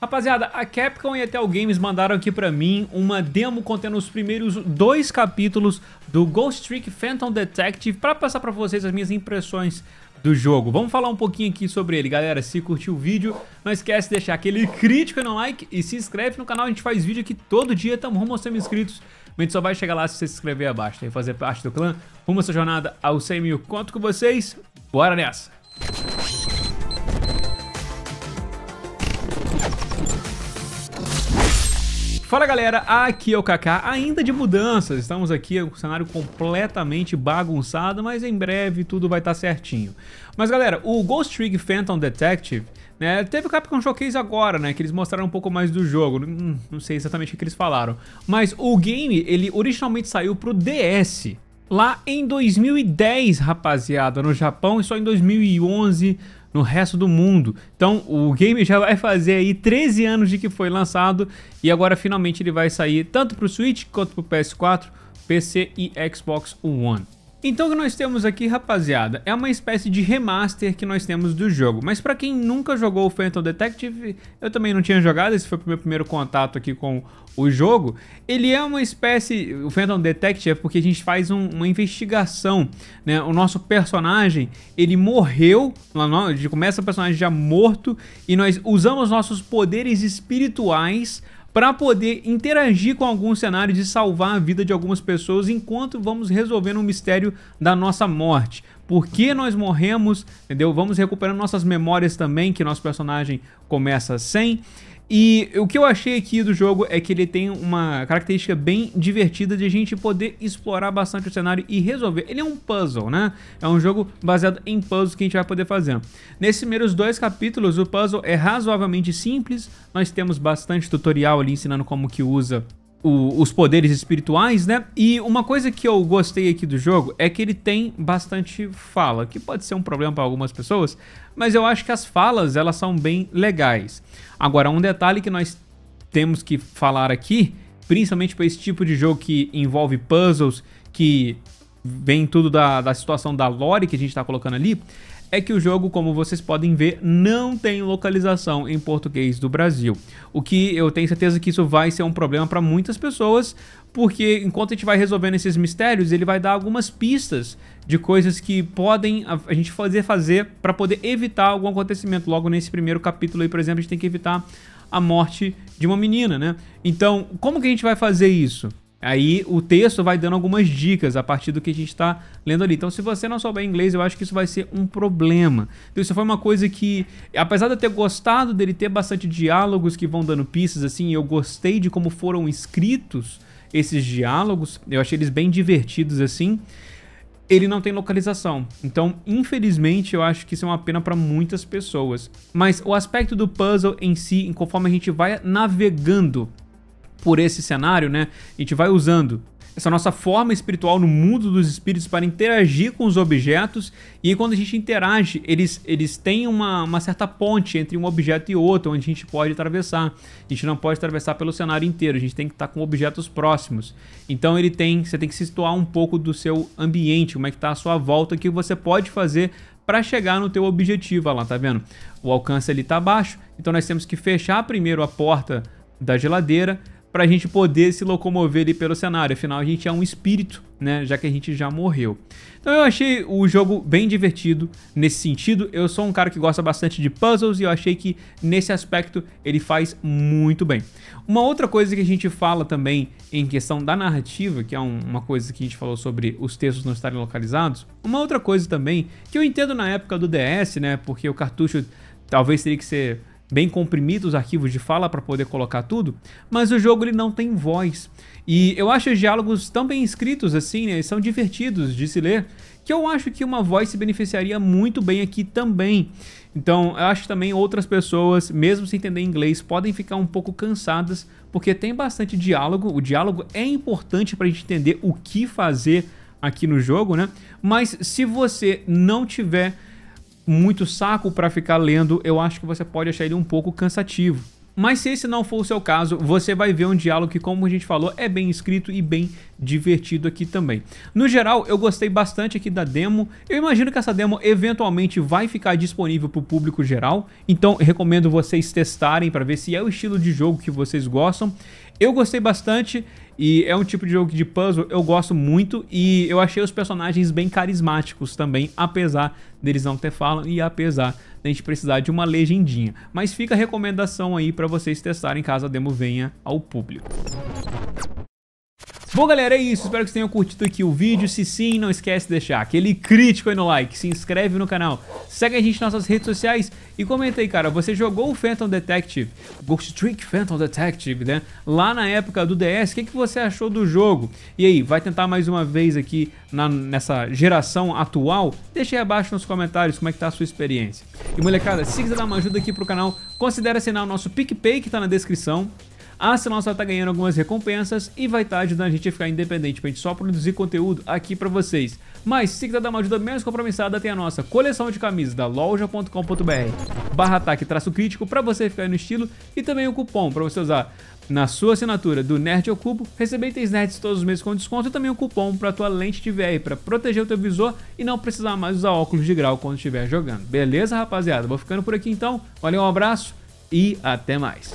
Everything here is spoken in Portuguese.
Rapaziada, a Capcom e a Tell Games mandaram aqui pra mim uma demo contendo os primeiros dois capítulos do Ghost Trick Phantom Detective pra passar pra vocês as minhas impressões do jogo. Vamos falar um pouquinho aqui sobre ele, galera. Se curtiu o vídeo, não esquece de deixar aquele crítico no like e se inscreve no canal. A gente faz vídeo aqui todo dia, estamos rumo aos 100 inscritos. Mas a gente só vai chegar lá se você se inscrever abaixo e fazer parte do clã. Rumo a essa jornada aos 100 mil. Conto com vocês, bora nessa! Fala galera, aqui é o Kaká, ainda de mudanças, estamos aqui com um cenário completamente bagunçado, mas em breve tudo vai estar certinho. Mas galera, o Ghost Rig Phantom Detective né? Teve o Capcom Showcase agora, né? Que eles mostraram um pouco mais do jogo. Hum, não sei exatamente o que eles falaram. Mas o game, ele originalmente saiu pro DS. Lá em 2010, rapaziada, no Japão, e só em 2011 no resto do mundo. Então o game já vai fazer aí 13 anos de que foi lançado e agora finalmente ele vai sair tanto para o Switch quanto para o PS4, PC e Xbox One. Então o que nós temos aqui, rapaziada, é uma espécie de remaster que nós temos do jogo. Mas para quem nunca jogou o Phantom Detective, eu também não tinha jogado, esse foi o meu primeiro contato aqui com o jogo. Ele é uma espécie, o Phantom Detective é porque a gente faz um, uma investigação, né? O nosso personagem, ele morreu, a gente começa o personagem já morto e nós usamos nossos poderes espirituais para poder interagir com alguns cenários e salvar a vida de algumas pessoas enquanto vamos resolvendo o mistério da nossa morte. Por que nós morremos, entendeu? Vamos recuperando nossas memórias também, que nosso personagem começa sem. E o que eu achei aqui do jogo é que ele tem uma característica bem divertida de a gente poder explorar bastante o cenário e resolver. Ele é um puzzle, né? É um jogo baseado em puzzles que a gente vai poder fazer. Nesses primeiros dois capítulos, o puzzle é razoavelmente simples. Nós temos bastante tutorial ali ensinando como que usa o, os poderes espirituais, né? E uma coisa que eu gostei aqui do jogo é que ele tem bastante fala, que pode ser um problema para algumas pessoas, mas eu acho que as falas elas são bem legais. Agora, um detalhe que nós temos que falar aqui, principalmente para esse tipo de jogo que envolve puzzles, que vem tudo da, da situação da lore que a gente está colocando ali, é que o jogo, como vocês podem ver, não tem localização em português do Brasil. O que eu tenho certeza que isso vai ser um problema para muitas pessoas, porque enquanto a gente vai resolvendo esses mistérios, ele vai dar algumas pistas de coisas que podem a gente fazer fazer para poder evitar algum acontecimento. Logo nesse primeiro capítulo aí, por exemplo, a gente tem que evitar a morte de uma menina, né? Então, como que a gente vai fazer isso? Aí o texto vai dando algumas dicas a partir do que a gente está lendo ali. Então, se você não souber inglês, eu acho que isso vai ser um problema. Então, isso foi uma coisa que, apesar de eu ter gostado dele ter bastante diálogos que vão dando pistas, assim, eu gostei de como foram escritos esses diálogos, eu achei eles bem divertidos, assim. Ele não tem localização. Então, infelizmente, eu acho que isso é uma pena para muitas pessoas. Mas o aspecto do puzzle em si, conforme a gente vai navegando por esse cenário, né? A gente vai usando essa nossa forma espiritual no mundo dos espíritos para interagir com os objetos. E quando a gente interage, eles, eles têm uma, uma certa ponte entre um objeto e outro, onde a gente pode atravessar. A gente não pode atravessar pelo cenário inteiro, a gente tem que estar com objetos próximos. Então ele tem, você tem que se situar um pouco do seu ambiente, como é que está a sua volta, o que você pode fazer para chegar no teu objetivo. Olha lá, tá vendo? O alcance ali está baixo, então nós temos que fechar primeiro a porta da geladeira, para a gente poder se locomover ali pelo cenário. Afinal, a gente é um espírito, né? Já que a gente já morreu. Então eu achei o jogo bem divertido nesse sentido. Eu sou um cara que gosta bastante de puzzles e eu achei que nesse aspecto ele faz muito bem. Uma outra coisa que a gente fala também em questão da narrativa, que é um, uma coisa que a gente falou sobre os textos não estarem localizados, uma outra coisa também que eu entendo na época do DS, né? Porque o cartucho talvez teria que ser bem comprimidos os arquivos de fala para poder colocar tudo, mas o jogo ele não tem voz. E eu acho os diálogos tão bem escritos assim, né? São divertidos de se ler, que eu acho que uma voz se beneficiaria muito bem aqui também. Então, eu acho também outras pessoas, mesmo sem entender inglês, podem ficar um pouco cansadas, porque tem bastante diálogo. O diálogo é importante para a gente entender o que fazer aqui no jogo, né? Mas se você não tiver muito saco para ficar lendo, eu acho que você pode achar ele um pouco cansativo. Mas se esse não for o seu caso, você vai ver um diálogo que, como a gente falou, é bem escrito e bem divertido aqui também. No geral, eu gostei bastante aqui da demo. Eu imagino que essa demo eventualmente vai ficar disponível para o público geral, então recomendo vocês testarem para ver se é o estilo de jogo que vocês gostam. Eu gostei bastante e é um tipo de jogo de puzzle eu gosto muito e eu achei os personagens bem carismáticos também, apesar deles não ter fala e apesar da gente precisar de uma legendinha. Mas fica a recomendação aí para vocês testarem caso a demo venha ao público. Bom, galera, é isso. Espero que vocês tenham curtido aqui o vídeo. Se sim, não esquece de deixar aquele crítico aí no like, se inscreve no canal, segue a gente nas nossas redes sociais e comenta aí, cara, você jogou o Phantom Detective, Ghost Trick Phantom Detective, né? Lá na época do DS, o que, que você achou do jogo? E aí, vai tentar mais uma vez aqui na, nessa geração atual? Deixa aí abaixo nos comentários como é que tá a sua experiência. E molecada, se quiser dar uma ajuda aqui pro canal, considere assinar o nosso PicPay que tá na descrição. A Arsenal só tá ganhando algumas recompensas e vai estar tá ajudando a gente a ficar independente, pra gente só produzir conteúdo aqui pra vocês. Mas se quiser dar uma ajuda menos compromissada, tem a nossa coleção de camisas da loja.com.br barra ataque traço crítico pra você ficar no estilo e também o cupom pra você usar na sua assinatura do Nerd ao Cubo, receber itens nerds todos os meses com desconto e também um cupom para tua lente de VR para proteger o teu visor e não precisar mais usar óculos de grau quando estiver jogando. Beleza, rapaziada? Vou ficando por aqui então. Valeu, um abraço e até mais.